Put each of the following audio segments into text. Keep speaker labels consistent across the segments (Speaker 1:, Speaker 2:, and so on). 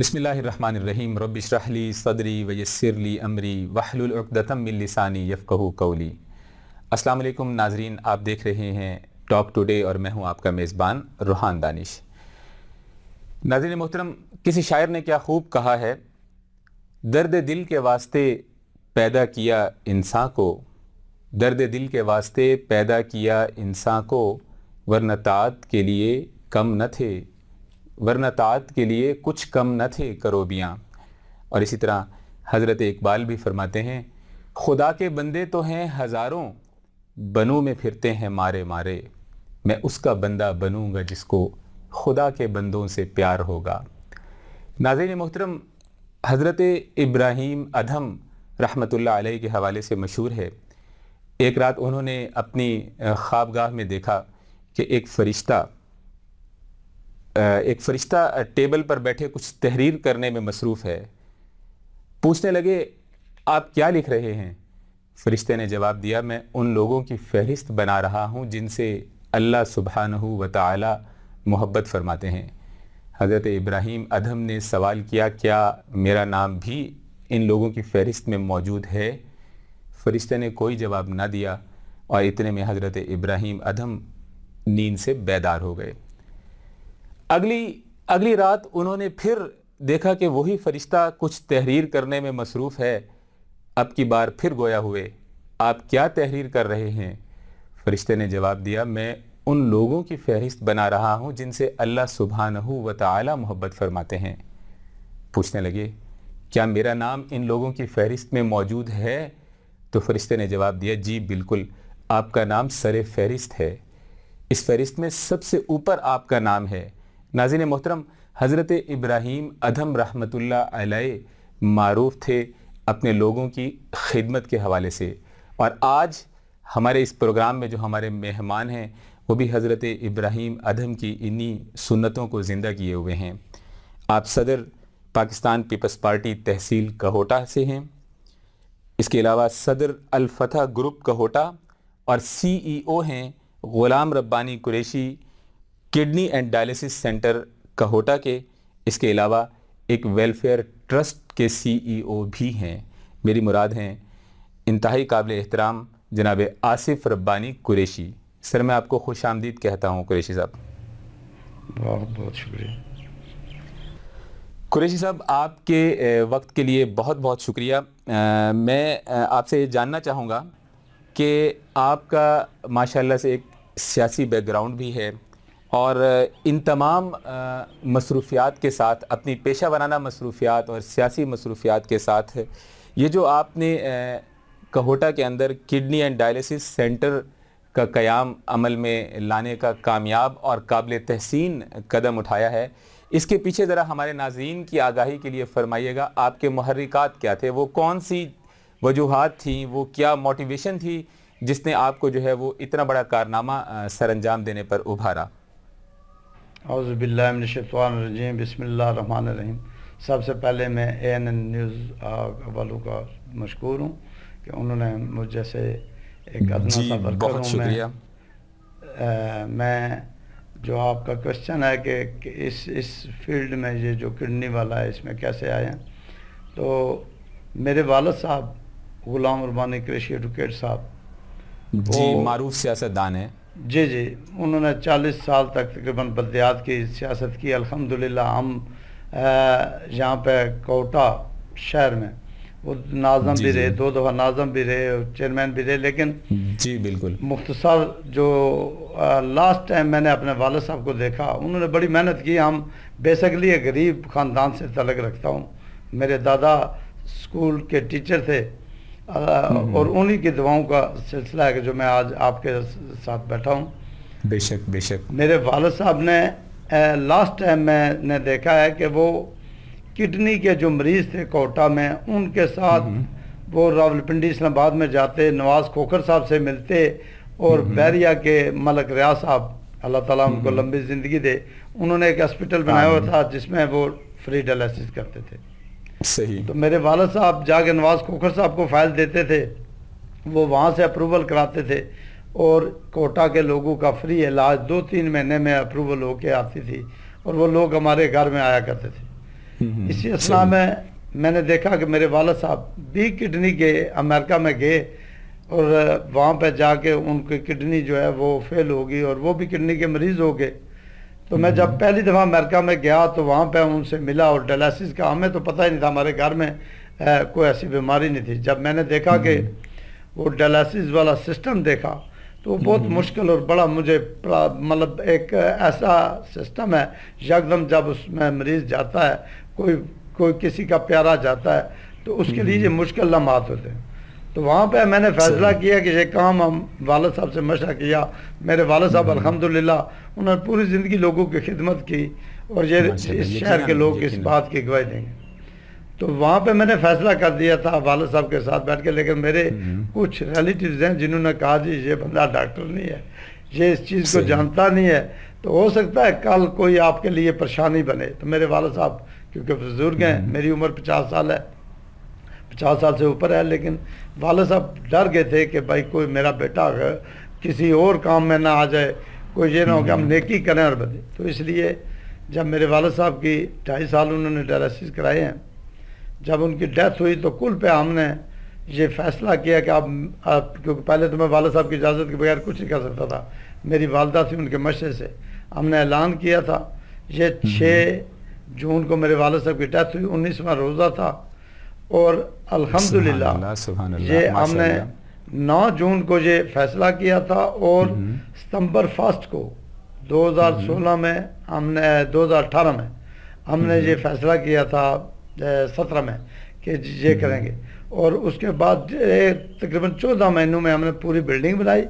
Speaker 1: बसमीम रबली सदरी वयसरली अमरी वहलुलतमिलसानी यफ़ू कौली असलम नाजरीन आप देख रहे हैं टॉप टुडे और मैं हूँ आपका मेज़बान रूहान दानिश नाजरीन मोहतरम किसी शायर ने क्या खूब कहा है दर्द दिल के वास्ते पैदा किया इंसान को दर्द दिल के वास्ते पैदा किया इंसान को वरनतात के लिए कम न थे वरना के लिए कुछ कम न थे करोबियाँ और इसी तरह हज़रत इकबाल भी फरमाते हैं खुदा के बंदे तो हैं हज़ारों बनों में फिरते हैं मारे मारे मैं उसका बंदा बनूंगा जिसको खुदा के बंदों से प्यार होगा नाजिन मोहतरम हज़रत इब्राहीम अधम रहमतुल्लाह अलैह के हवाले से मशहूर है एक रात उन्होंने अपनी ख्वाबगाह में देखा कि एक फ़रिश्ता एक फ़रिश्ता टेबल पर बैठे कुछ तहरीर करने में मसरूफ़ है पूछने लगे आप क्या लिख रहे हैं फ़रिश्ते ने जवाब दिया मैं उन लोगों की फहरिस्त बना रहा हूँ जिनसे अल्लाह सुबहान व तला मोहब्बत फरमाते हैं हज़रत इब्राहिम अदम ने सवाल किया क्या मेरा नाम भी इन लोगों की फहरिस्त में मौजूद है फरिश्ते ने कोई जवाब ना दिया और इतने में हज़रत इब्राहिम अदम नींद से बेदार हो गए अगली अगली रात उन्होंने फिर देखा कि वही फरिश्ता कुछ तहरीर करने में मसरूफ़ है अब की बार फिर गोया हुए आप क्या तहरीर कर रहे हैं फरिश्ते ने जवाब दिया मैं उन लोगों की फहरिस्त बना रहा हूँ जिनसे अल्लाह सुबहान व तला मोहब्बत फरमाते हैं पूछने लगे क्या मेरा नाम इन लोगों की फहरिस्त में मौजूद है तो फरिश्ते ने जवाब दिया जी बिल्कुल आपका नाम सर फहरिस्त है इस फहरिस्त में सबसे ऊपर आपका नाम है नाजिन मोहतरम हज़रत इब्राहीम अधम रहमतुल्ला आल मरूफ थे अपने लोगों की खिदमत के हवाले से और आज हमारे इस प्रोग्राम में जो हमारे मेहमान हैं वो भी हज़रत इब्राहिम अधम की इन्हीं सुन्नतों को ज़िंदा किए हुए हैं आप सदर पाकिस्तान पीपल्स पार्टी तहसील कहोटा से हैं इसके अलावा सदर अलफ़ा ग्रुप कहोटा और सी ई ओ हैं Ghulam Rabbani Qureshi kidney and dialysis centre Kahuta के इसके अलावा एक वेलफेयर ट्रस्ट के सीईओ e भी हैं मेरी मुराद हैं इंतहाई काबिल एहतराम जनाब आसिफ रब्बानी कुरेशी सर मैं आपको खुश आमदीद कहता हूँ कुरेशी साहब बहुत बहुत शुक्रिया कुरेशी साहब आपके वक्त के लिए बहुत बहुत शुक्रिया आ, मैं आपसे ये जानना चाहूँगा कि आपका माशाल्लाह से एक सियासी बैकग्राउंड भी है और इन तमाम मसरूफियात के साथ अपनी पेशा वराना मसरूफियात और सियासी मसरूफियात के साथ ये जो आपने कहोटा के अंदर किडनी एंड डायलिसिस सेंटर का क़याम अमल में लाने का कामयाब और काबिल तहसीन कदम उठाया है इसके पीछे ज़रा हमारे नाजीन की आगाही के लिए फरमाइएगा आपके महरिकात क्या थे वो कौन सी वजूहत थी वो क्या मोटिवेशन थी जिसने आपको जो है वो इतना बड़ा कारनामा सर अंजाम देने पर उभारा
Speaker 2: अज़बिल्लिनशवानरजीम बसमीम सबसे पहले मैं ए एन एन न्यूज़ वालों का मशहूर हूँ कि उन्होंने मुझ जैसे एक अदना सा मैं आ, मैं जो आपका क्वेश्चन है कि, कि इस इस फील्ड में ये जो किडनी वाला है इसमें कैसे आए हैं तो मेरे वालद साहब गुलाम रबानी कृषि एडवकेट साहब जी मारूफ सियासतदान है जी जी उन्होंने 40 साल तक तकरीबन बलदियात की सियासत की अल्हम्दुलिल्लाह हम यहाँ पे कोटा शहर में वो नाजम भी रहे दो दफ़ा नाजम भी रहे चेयरमैन भी रहे लेकिन जी बिल्कुल मुख्तसर जो लास्ट टाइम मैंने अपने वाल साहब को देखा उन्होंने बड़ी मेहनत की हम बेसिकली एक गरीब ख़ानदान से तलग रखता हूँ मेरे दादा स्कूल के टीचर थे और उन्हीं की दवाओं का सिलसिला है कि जो मैं आज आपके साथ बैठा हूँ
Speaker 1: बेशक बेशक
Speaker 2: मेरे वालद साहब ने लास्ट टाइम मैंने देखा है कि वो किडनी के जो मरीज थे कोटा में उनके साथ वो रावलपिंडी इस्लामाबाद में जाते नवाज खोखर साहब से मिलते और बैरिया के मलक रिया साहब अल्लाह ताला उनको लंबी ज़िंदगी दे उन्होंने एक हॉस्पिटल बनाया हुआ था जिसमें वो फ्री डायलिसिस करते थे सही तो मेरे वालद साहब जाग नवाज खोखर साहब को फाइल देते थे वो वहाँ से अप्रूवल कराते थे और कोटा के लोगों का फ्री इलाज दो तीन महीने में अप्रूवल होके आती थी और वो लोग हमारे घर में आया करते थे हम्म, इसी असला में मैंने देखा कि मेरे वाल साहब भी किडनी के अमेरिका में गए और वहाँ पर जाके उनकी किडनी जो है वो फेल होगी और वो भी किडनी के मरीज़ हो गए तो मैं हम्म। जब पहली दफ़ा अमेरिका में गया तो वहाँ पे उनसे मिला और डायलिसिस का हमें तो पता ही नहीं था हमारे घर में कोई ऐसी बीमारी नहीं थी जब मैंने देखा कि हम्म। वो डायलिसिस वाला सिस्टम देखा तो वो बहुत हम्म। मुश्किल और बड़ा मुझे मतलब एक ऐसा सिस्टम है यकदम जब उसमें मरीज़ जाता है कोई कोई किसी का प्यारा जाता है तो उसके लिए ये मुश्किल लम्हात होते हैं तो वहाँ पर मैंने फैसला किया कि ये काम हम वालद साहब से मशा किया मेरे वाल साहब हम्म। अलहमदिल्ला उन्होंने पूरी ज़िंदगी लोगों की खिदमत की और ये इस शहर के लोग इस बात की गवाही देंगे तो वहाँ पे मैंने फैसला कर दिया था वालद साहब के साथ बैठ के लेकिन मेरे हम्म। कुछ रिलेटिव्स हैं जिन्होंने कहा जी ये बंदा डॉक्टर नहीं है ये इस चीज़ को जानता नहीं है तो हो सकता है कल कोई आपके लिए परेशानी बने तो मेरे वाल साहब क्योंकि बुजुर्ग हैं हम्म। मेरी उम्र पचास साल है पचास साल से ऊपर है लेकिन वाले साहब डर गए थे कि भाई कोई मेरा बेटा किसी और काम में ना आ जाए कोई ये ना हो कि हम हम्म। नेकी करें और बदें तो इसलिए जब मेरे वाले साहब की ढाई साल उन्होंने डायलिसिस कराए हैं जब उनकी डेथ हुई तो कुल पे हमने ये फैसला किया कि आप, आप क्योंकि पहले तो मैं वाले साहब की इजाज़त के बगैर कुछ नहीं कर सकता था मेरी वालदा थी उनके मशे से हमने ऐलान किया था ये हम्म। छः जून को मेरे वाले साहब की डेथ हुई उन्नीसवा रोज़ा था और अल्हम्दुलिल्लाह
Speaker 1: ये हमने
Speaker 2: 9 जून को ये फैसला किया था और हम्म। सितंबर फर्स्ट को 2016 में हमने 2018 में हमने हम्म। ये फैसला किया था सत्रह में कि ये हम्म। करेंगे और उसके बाद तकरीबन चौदह महीनों में हमने पूरी बिल्डिंग बनाई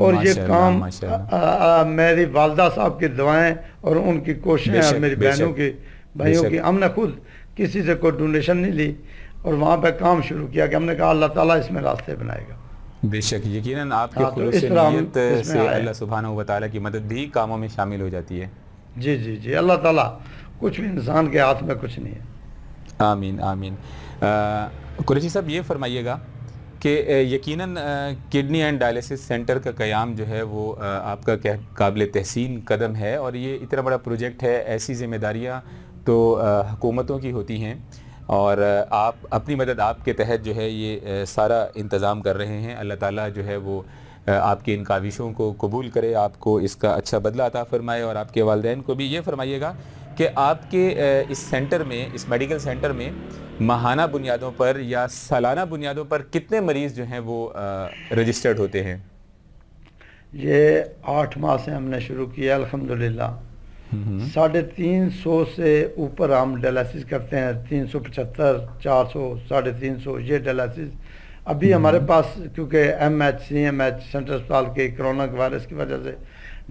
Speaker 1: और ये काम
Speaker 2: आ, आ, मेरी वालदा साहब की दुआएं और उनकी कोशिशें मेरी बहनों की भाइयों की हमने खुद किसी से कोई डोनेशन नहीं ली और वहाँ पर काम शुरू किया कि
Speaker 1: हमने कहा अल्लाह ताला इसमें रास्ते बनाएगा बेशक यकीन आपके हाँ, तो नियत से अल्लाह सुबहाना व की मदद भी कामों में शामिल हो जाती है जी जी जी अल्लाह ताला कुछ भी इंसान के हाथ में कुछ नहीं है आमीन आमीन कुरेशी साहब ये फरमाइएगा कि यकीनन किडनी एंड डायलिसिस सेंटर का क़्याम जो है वो आ, आपका काबिल तहसीन कदम है और ये इतना बड़ा प्रोजेक्ट है ऐसी जिम्मेदारियाँ तो हुकूमतों की होती हैं और आप अपनी मदद आपके तहत जो है ये सारा इंतज़ाम कर रहे हैं अल्लाह ताला जो है वो आपकी इन काविशों को कबूल करे आपको इसका अच्छा बदला अता फ़रमाए और आपके वालदेन को भी ये फरमाइएगा कि आपके इस सेंटर में इस मेडिकल सेंटर में माहाना बुनियादों पर या सालाना बुनियादों पर कितने मरीज़ जो हैं वो रजिस्टर्ड होते हैं ये
Speaker 2: आठ माह से हमने शुरू किया अलहमदिल्ला साढ़े तीन सौ से ऊपर हम डायलिसिस करते हैं तीन सौ पचहत्तर चार सौ साढ़े तीन सौ ये डायलिसिस अभी हम्म। हमारे पास क्योंकि M H C M H central अस्पताल के कोरोना वायरस की वजह से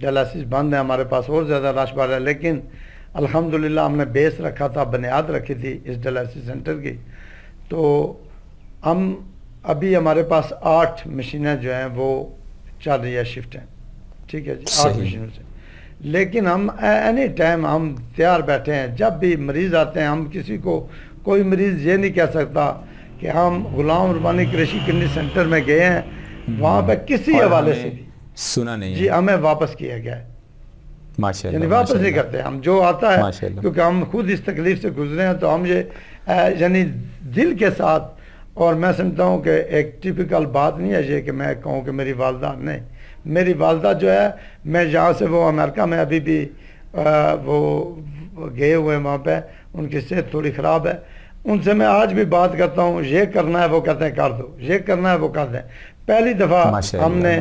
Speaker 2: डायलिसिस बंद है हमारे पास और ज़्यादा रश बढ़ रहा है लेकिन अल्हम्दुलिल्लाह हमने बेस रखा था बुनियाद रखी थी इस डायलिसिस सेंटर की तो हम अभी हमारे पास आठ मशीनें जो हैं वो चल रही है शिफ्ट हैं ठीक है जी आठ मशीनों से लेकिन हम एनी टाइम हम तैयार बैठे हैं जब भी मरीज़ आते हैं हम किसी को कोई मरीज़ ये नहीं कह सकता कि हम गुलाम रबानी कृषि किडनी सेंटर में गए हैं वहाँ पर किसी हवाले से भी
Speaker 1: सुना नहीं जी
Speaker 2: हमें वापस किया गया है यानी वापस नहीं करते हम जो आता
Speaker 1: है क्योंकि
Speaker 2: हम खुद इस तकलीफ से गुजरे हैं तो हम ये यानी दिल के साथ और मैं समझता हूँ कि एक टिपिकल बात नहीं है ये कि मैं कहूँ कि मेरी वालदा नहीं मेरी वालदा जो है मैं यहाँ से वो अमेरिका में अभी भी आ, वो गए हुए हैं वहाँ पर उनकी सेहत थोड़ी ख़राब है उनसे मैं आज भी बात करता हूँ ये करना है वो कहते हैं कर दो ये करना है वो कर दें पहली दफ़ा हमने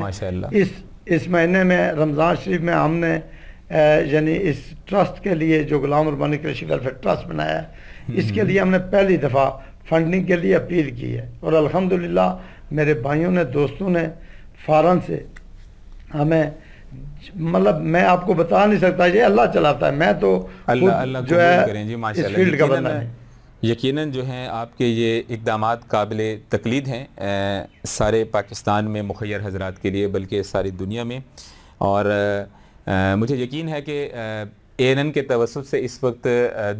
Speaker 2: इस इस महीने में रमज़ान शरीफ में हमने यानी इस ट्रस्ट के लिए जो गुलाम रबानी कृषि वेलफेयर ट्रस्ट बनाया है हम्म, इसके हम्म। लिए हमने पहली दफ़ा फंडिंग के लिए अपील की है और अलहमदिल्ला मेरे भाइयों ने दोस्तों ने फ़ारन से हमें मतलब मैं आपको बता नहीं सकता ये अल्लाह चलाता है मैं तो अल्लाह अल्लाह जो है इस फील्ड का बंदा है
Speaker 1: यकीनन जो हैं आपके ये इकदाम काबिल तकलीद हैं सारे पाकिस्तान में मुखर हजरात के लिए बल्कि सारी दुनिया में और आ, मुझे यकीन है कि ए एन के तवसत से इस वक्त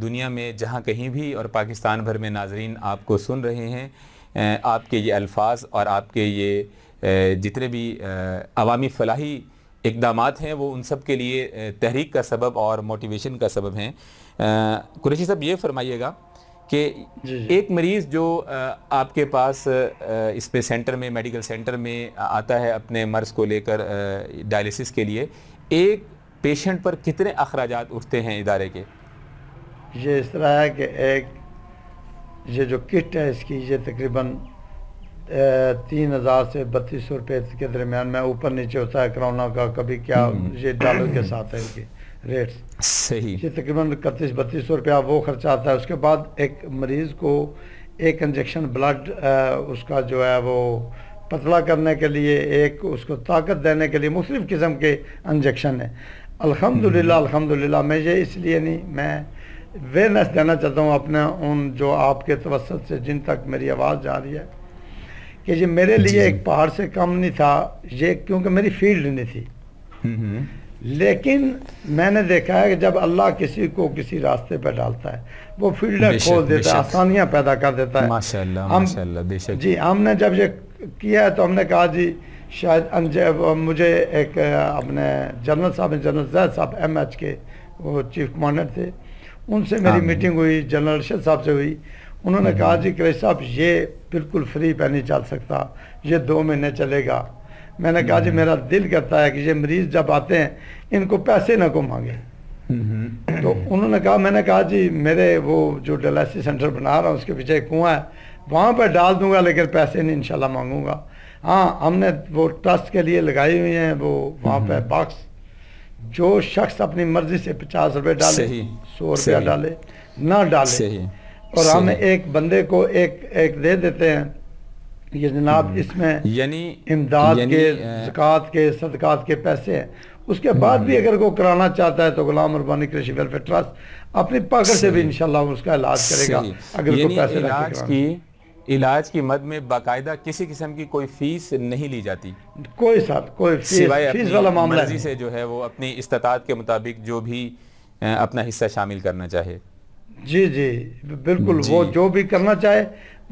Speaker 1: दुनिया में जहाँ कहीं भी और पाकिस्तान भर में नाजरीन आपको सुन रहे हैं आपके ये अल्फाज और आपके ये जितने भी अवामी फलाही इकदाम हैं वो उन सब के लिए तहरीक का सबब और मोटिवेशन का सबब हैं कुरेशी साहब ये फरमाइएगा कि एक मरीज़ जो आपके पास इस पे सेंटर में मेडिकल सेंटर में आता है अपने मर्ज़ को लेकर डायलिसिस के लिए एक पेशेंट पर कितने अखराज उठते हैं इदारे के
Speaker 2: ये इस तरह है कि एक ये जो किट है इसकी ये तकरीबन तीन हज़ार से बत्तीस सौ रुपये के दरमियान में ऊपर नीचे होता है करोना का कभी क्या हम्म। ये डॉलर के साथ है इनकी रेट सही ये तकरीबन इकतीस बत्तीस सौ रुपया वो खर्चा आता है उसके बाद एक मरीज़ को एक इंजेक्शन ब्लड उसका जो है वो पतला करने के लिए एक उसको ताकत देने के लिए मुख्तलिफ़ किस्म के इंजेक्शन है अल्हम्दुलिल्लाह हम्म। अल्हम्दुलिल्लाह मैं ये इसलिए नहीं मैं अवेयरनेस देना चाहता हूँ अपने उन जो आपके तवसत से जिन तक मेरी आवाज़ जा रही है कि ये मेरे लिए एक पहाड़ से कम नहीं था ये क्योंकि मेरी फील्ड नहीं थी हम्म, हम्म। लेकिन मैंने देखा है कि जब अल्लाह किसी को किसी रास्ते पर डालता है वो फील्ड खोल देता है आसानियाँ पैदा कर देता है माशाल्लाह माशाल्लाह जी हमने जब ये किया है तो हमने कहा जी शायद मुझे एक अपने जनरल साहब जनरल जैद साहब एम एच के वो चीफ कमांडर थे उनसे मेरी हाँ। मीटिंग हुई जनरल रशद साहब से हुई उन्होंने हाँ, कहा हाँ। जी क्रेश साहब ये बिल्कुल फ्री पे नहीं चल सकता ये दो महीने चलेगा मैंने कहा जी हम्म। मेरा दिल करता है कि ये मरीज जब आते हैं इनको पैसे ना को मांगे हम्म, हम्म। तो उन्होंने कहा मैंने कहा जी मेरे वो जो डलासी सेंटर बना रहा हूँ उसके पीछे कुआं है वहाँ पर डाल दूंगा लेकिन पैसे नहीं इनशाला मांगूंगा हाँ हमने वो ट्रस्ट के लिए लगाई हुई है वो वहाँ पे बॉक्स जो शख्स अपनी मर्जी से पचास रुपये डाले सौ रुपया डाले ना डाले और हम एक बंदे को एक एक दे देते हैं ये जनाब हम्म। इसमें यानी इमदाद के जक़ात के सदक़ात के पैसे हैं उसके हम्म। बाद भी अगर वो कराना चाहता है तो गुलाम रबानी कृषि वेलफेयर ट्रस्ट अपनी पकड़ से भी इनशाला उसका इलाज करेगा अगर वो पैसे इलाज की
Speaker 1: इलाज की मद में बाकायदा किसी किस्म की कोई फीस नहीं ली जाती
Speaker 2: कोई साथ कोई फीस, फीस वाला मामला मर्जी
Speaker 1: से जो है वो अपनी इस्तात के मुताबिक जो भी अपना हिस्सा शामिल करना चाहे
Speaker 2: जी जी बिल्कुल जी। वो जो भी करना चाहे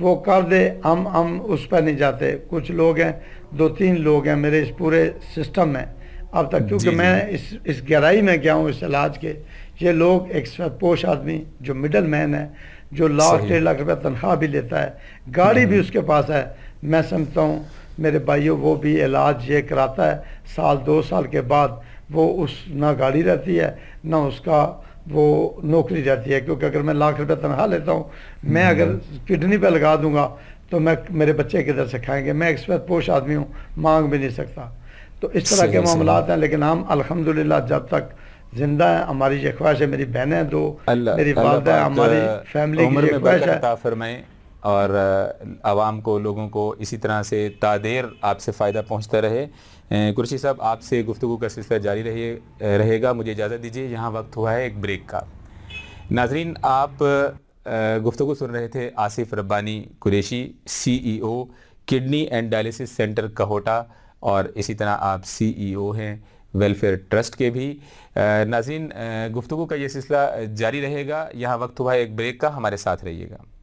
Speaker 2: वो कर दे हम हम उस पर नहीं जाते कुछ लोग हैं दो तीन लोग हैं मेरे इस पूरे सिस्टम में अब तक क्योंकि मैं इस इस गहराई में गया हूँ इस इलाज के ये लोग एक पोष आदमी जो मिडल मैन है जो लाख डेढ़ लाख रुपया तनख्वाह भी लेता है गाड़ी भी हम्म। उसके पास है मैं समझता हूँ मेरे भाइयों वो भी इलाज ये कराता है साल दो साल के बाद वो उस ना गाड़ी रहती है ना उसका वो नौकरी जाती है क्योंकि अगर मैं लाख रुपया तनख्वाह लेता हूँ मैं हम्म। अगर किडनी पे लगा दूंगा तो मैं मेरे बच्चे किधर से खाएंगे मैं एक्सपर्ट पोष आदमी हूँ मांग भी नहीं सकता तो इस तरह के मामला हैं लेकिन हम अलहमदिल्ला जब तक जिंदा है हमारी ये ख्वाहिश है मेरी बहनें दो मेरी वालदा हमारी फैमिली की ख्वाहिश
Speaker 1: है और आवाम को लोगों को इसी तरह से तादेर आपसे फ़ायदा पहुँचता रहे कुरशी साहब आपसे गुफ्तु का सिलसिला जारी रहे रहेगा मुझे इजाज़त दीजिए यहाँ वक्त हुआ है एक ब्रेक का नाजरीन आप गुफ्तु सुन रहे थे Asif Rabbani Qureshi CEO e kidney and dialysis centre Kahuta और इसी तरह आप सीईओ e हैं वेलफेयर ट्रस्ट के भी नाजीन गुफ्तु का ये सिलसिला जारी रहेगा यहाँ वक्त हुआ है एक ब्रेक का हमारे साथ रहिएगा